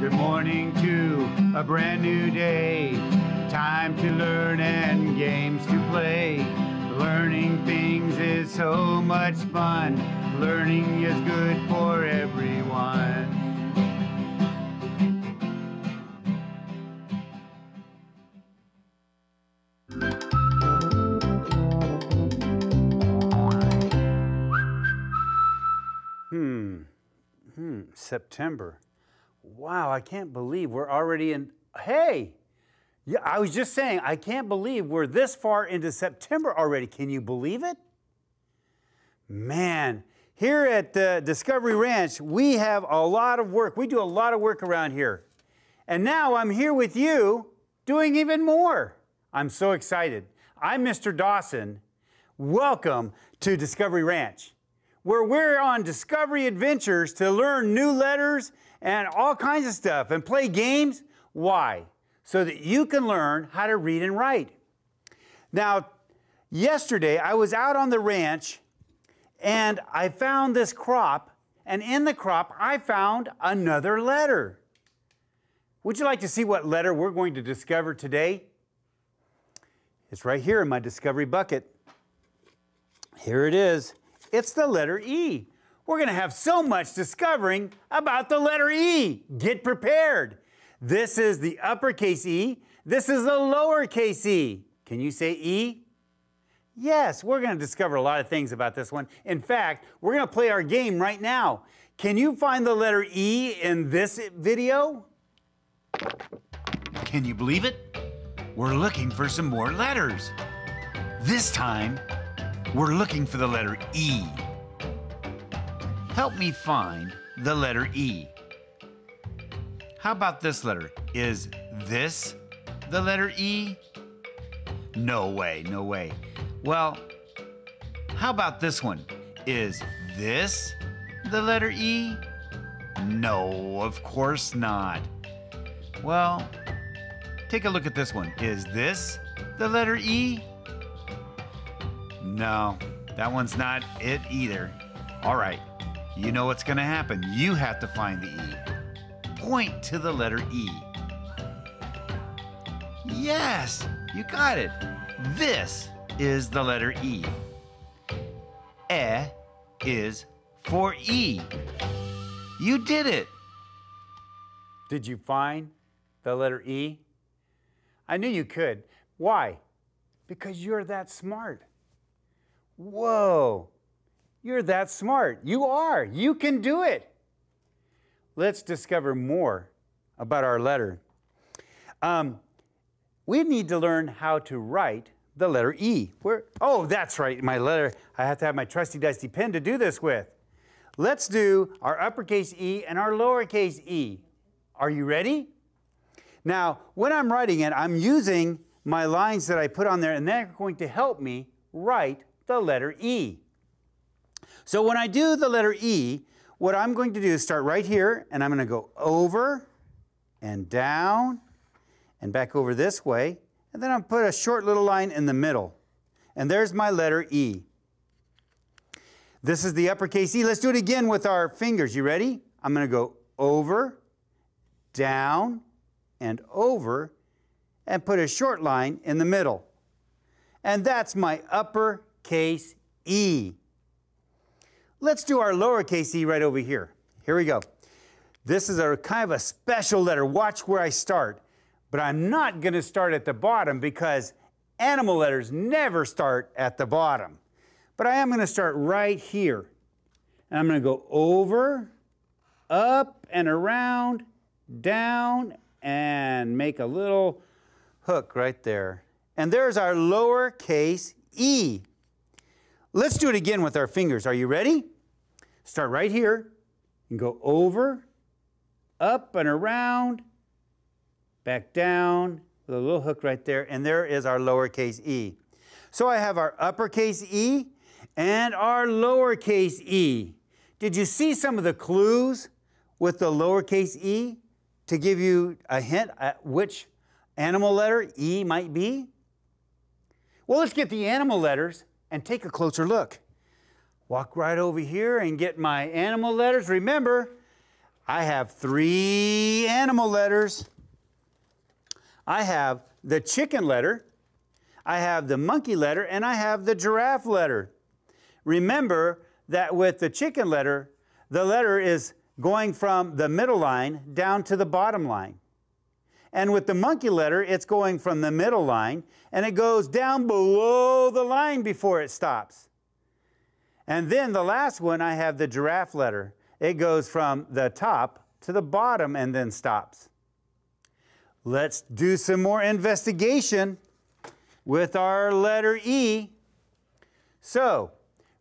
Good morning to a brand new day. Time to learn and games to play. Learning things is so much fun. Learning is good for everyone. Hmm, hmm, September wow, I can't believe we're already in. Hey, yeah, I was just saying, I can't believe we're this far into September already. Can you believe it? Man, here at uh, Discovery Ranch, we have a lot of work. We do a lot of work around here. And now I'm here with you doing even more. I'm so excited. I'm Mr. Dawson. Welcome to Discovery Ranch where we're on discovery adventures to learn new letters and all kinds of stuff and play games. Why? So that you can learn how to read and write. Now, yesterday I was out on the ranch and I found this crop, and in the crop I found another letter. Would you like to see what letter we're going to discover today? It's right here in my discovery bucket. Here it is. It's the letter E. We're going to have so much discovering about the letter E. Get prepared. This is the uppercase E. This is the lowercase e. Can you say E? Yes, we're going to discover a lot of things about this one. In fact, we're going to play our game right now. Can you find the letter E in this video? Can you believe it? We're looking for some more letters. This time, we're looking for the letter E. Help me find the letter E. How about this letter? Is this the letter E? No way, no way. Well, how about this one? Is this the letter E? No, of course not. Well, take a look at this one. Is this the letter E? No, that one's not it either. All right, you know what's going to happen. You have to find the E. Point to the letter E. Yes, you got it. This is the letter E. E is for E. You did it. Did you find the letter E? I knew you could. Why? Because you're that smart. Whoa, you're that smart. You are. You can do it. Let's discover more about our letter. Um, we need to learn how to write the letter E. Where, oh, that's right, my letter. I have to have my trusty dusty pen to do this with. Let's do our uppercase E and our lowercase e. Are you ready? Now, when I'm writing it, I'm using my lines that I put on there, and they're going to help me write the letter E. So when I do the letter E, what I'm going to do is start right here, and I'm going to go over and down and back over this way, and then I'll put a short little line in the middle. And there's my letter E. This is the uppercase E. Let's do it again with our fingers. You ready? I'm going to go over, down, and over, and put a short line in the middle. And that's my upper case e. Let's do our lowercase e right over here. Here we go. This is a kind of a special letter. Watch where I start. But I'm not going to start at the bottom because animal letters never start at the bottom. But I am going to start right here. And I'm going to go over, up, and around, down, and make a little hook right there. And there's our lowercase e. Let's do it again with our fingers. Are you ready? Start right here and go over, up and around, back down with a little hook right there. And there is our lowercase e. So I have our uppercase e and our lowercase e. Did you see some of the clues with the lowercase e to give you a hint at which animal letter e might be? Well, let's get the animal letters and take a closer look. Walk right over here and get my animal letters. Remember, I have three animal letters. I have the chicken letter, I have the monkey letter, and I have the giraffe letter. Remember that with the chicken letter, the letter is going from the middle line down to the bottom line. And with the monkey letter, it's going from the middle line and it goes down below the line before it stops. And then the last one, I have the giraffe letter. It goes from the top to the bottom and then stops. Let's do some more investigation with our letter E. So,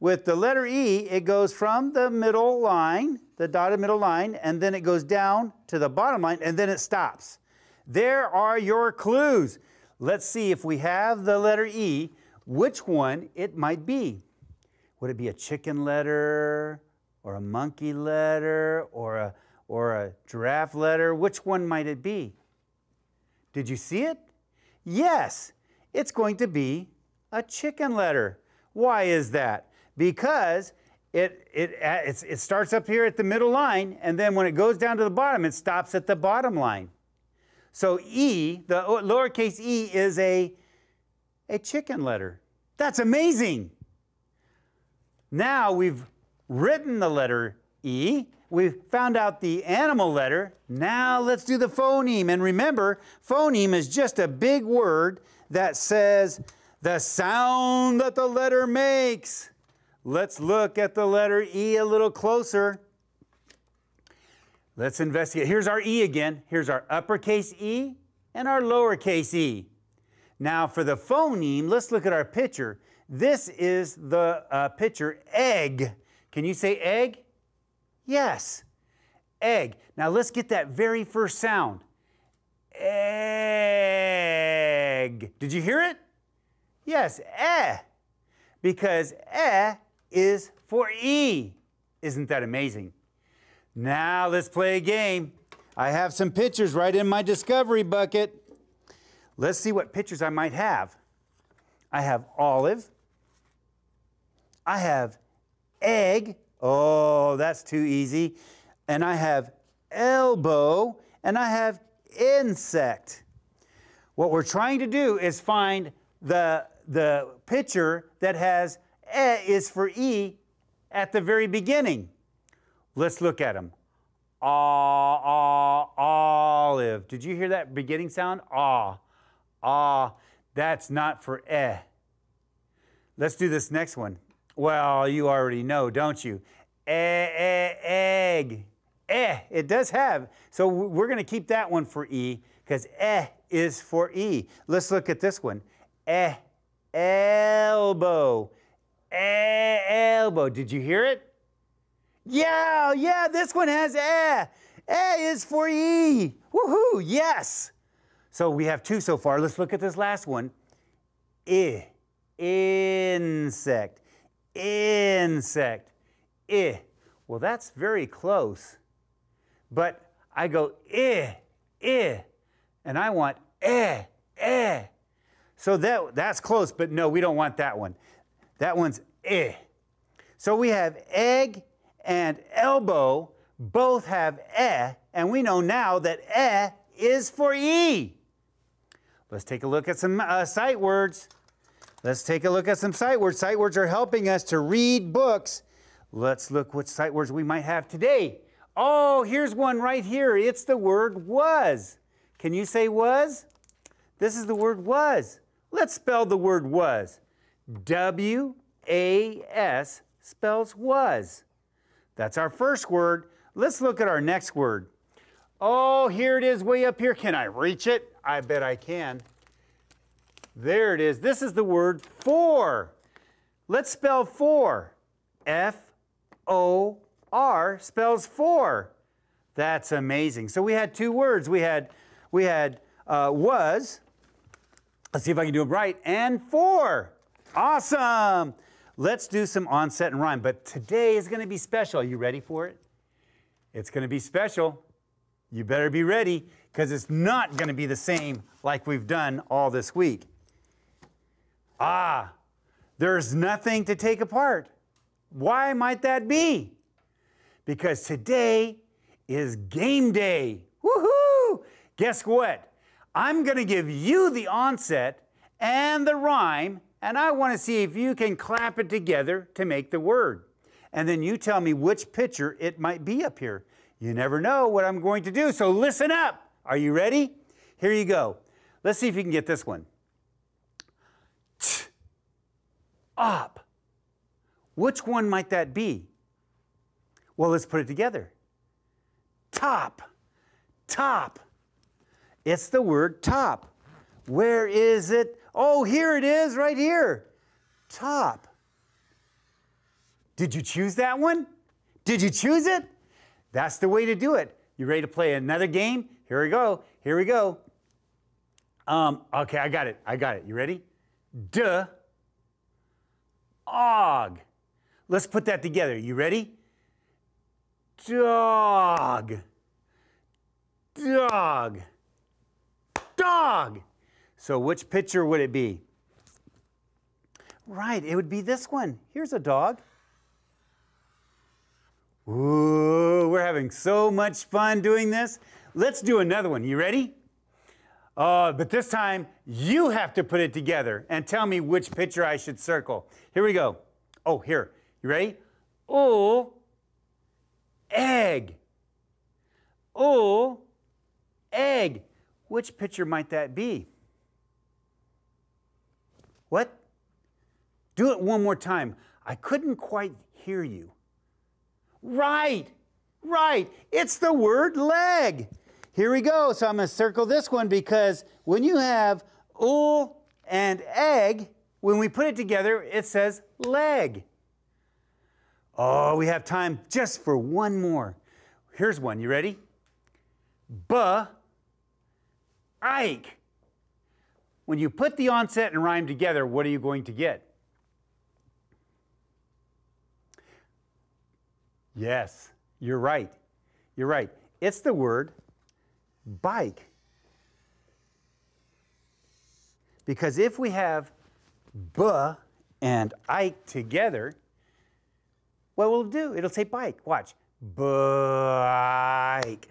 with the letter E, it goes from the middle line, the dotted middle line, and then it goes down to the bottom line, and then it stops. There are your clues. Let's see if we have the letter E, which one it might be. Would it be a chicken letter or a monkey letter or a, or a giraffe letter? Which one might it be? Did you see it? Yes, it's going to be a chicken letter. Why is that? Because it, it, uh, it starts up here at the middle line, and then when it goes down to the bottom, it stops at the bottom line. So E, the lowercase e, is a, a chicken letter. That's amazing. Now we've written the letter E. We've found out the animal letter. Now let's do the phoneme. And remember, phoneme is just a big word that says the sound that the letter makes. Let's look at the letter E a little closer. Let's investigate. Here's our E again. Here's our uppercase E and our lowercase e. Now for the phoneme, let's look at our picture. This is the uh, picture egg. Can you say egg? Yes, egg. Now let's get that very first sound. Egg. Did you hear it? Yes, eh. Because eh is for e. Isn't that amazing? Now let's play a game. I have some pictures right in my discovery bucket. Let's see what pictures I might have. I have olive. I have egg. Oh, that's too easy. And I have elbow. And I have insect. What we're trying to do is find the, the picture that has e eh, is for E at the very beginning. Let's look at them. Ah, ah, olive. Did you hear that beginning sound? Ah, ah. That's not for eh. Let's do this next one. Well, you already know, don't you? Eh, eh, egg. Eh, it does have. So we're going to keep that one for E because eh is for E. Let's look at this one. Eh, elbow. Eh, elbow. Did you hear it? Yeah, yeah, this one has A. A is for E. Woohoo, yes. So we have two so far. Let's look at this last one. I, insect, insect, I. Well, that's very close. But I go I, I, and I want eh, eh. So that, that's close, but no, we don't want that one. That one's i. So we have egg, and elbow both have e, and we know now that e is for e. Let's take a look at some uh, sight words. Let's take a look at some sight words. Sight words are helping us to read books. Let's look what sight words we might have today. Oh, here's one right here. It's the word was. Can you say was? This is the word was. Let's spell the word was. W A S spells was. That's our first word. Let's look at our next word. Oh, here it is way up here. Can I reach it? I bet I can. There it is. This is the word for. Let's spell for. F O R spells for. That's amazing. So we had two words. We had we had uh, was. Let's see if I can do it right. And for. Awesome. Let's do some onset and rhyme, but today is going to be special. Are you ready for it? It's going to be special. You better be ready because it's not going to be the same like we've done all this week. Ah, there's nothing to take apart. Why might that be? Because today is game day. Woohoo! Guess what? I'm going to give you the onset and the rhyme and I want to see if you can clap it together to make the word. And then you tell me which picture it might be up here. You never know what I'm going to do, so listen up. Are you ready? Here you go. Let's see if you can get this one. T up. Which one might that be? Well, let's put it together. Top. Top. It's the word top. Where is it? Oh, here it is, right here. Top. Did you choose that one? Did you choose it? That's the way to do it. You ready to play another game? Here we go. Here we go. Um, okay, I got it. I got it. You ready? Duh. Og. Let's put that together. You ready? Dog. Dog. Dog. So which picture would it be? Right, it would be this one. Here's a dog. Ooh, we're having so much fun doing this. Let's do another one. You ready? Uh, but this time, you have to put it together and tell me which picture I should circle. Here we go. Oh, here. You ready? Oh, egg. Oh, egg. Which picture might that be? What? Do it one more time. I couldn't quite hear you. Right, right. It's the word leg. Here we go. So I'm going to circle this one because when you have ul and egg, when we put it together, it says leg. Oh, we have time just for one more. Here's one. You ready? Buh. Ike. When you put the onset and rhyme together, what are you going to get? Yes, you're right. You're right. It's the word bike. Because if we have b and ike together, what will it do? It'll say bike. Watch. Bike.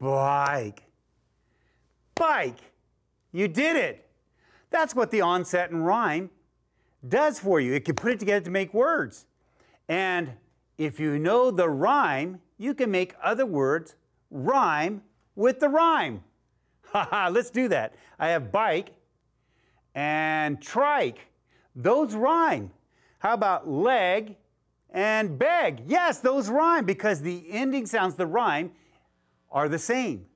Bike. Bike. You did it. That's what the onset and rhyme does for you. It can put it together to make words. And if you know the rhyme, you can make other words rhyme with the rhyme. Haha, let's do that. I have bike and trike. Those rhyme. How about leg and beg? Yes, those rhyme because the ending sounds, the rhyme, are the same.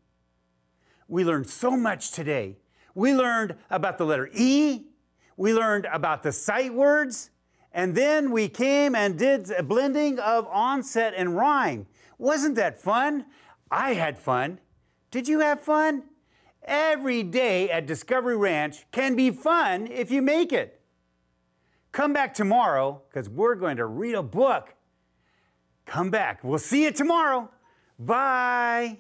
We learned so much today. We learned about the letter E, we learned about the sight words, and then we came and did a blending of onset and rhyme. Wasn't that fun? I had fun. Did you have fun? Every day at Discovery Ranch can be fun if you make it. Come back tomorrow because we're going to read a book. Come back. We'll see you tomorrow. Bye.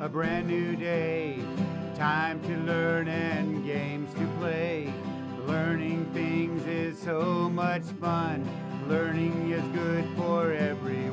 a brand new day. Time to learn and games to play. Learning things is so much fun. Learning is good for everyone.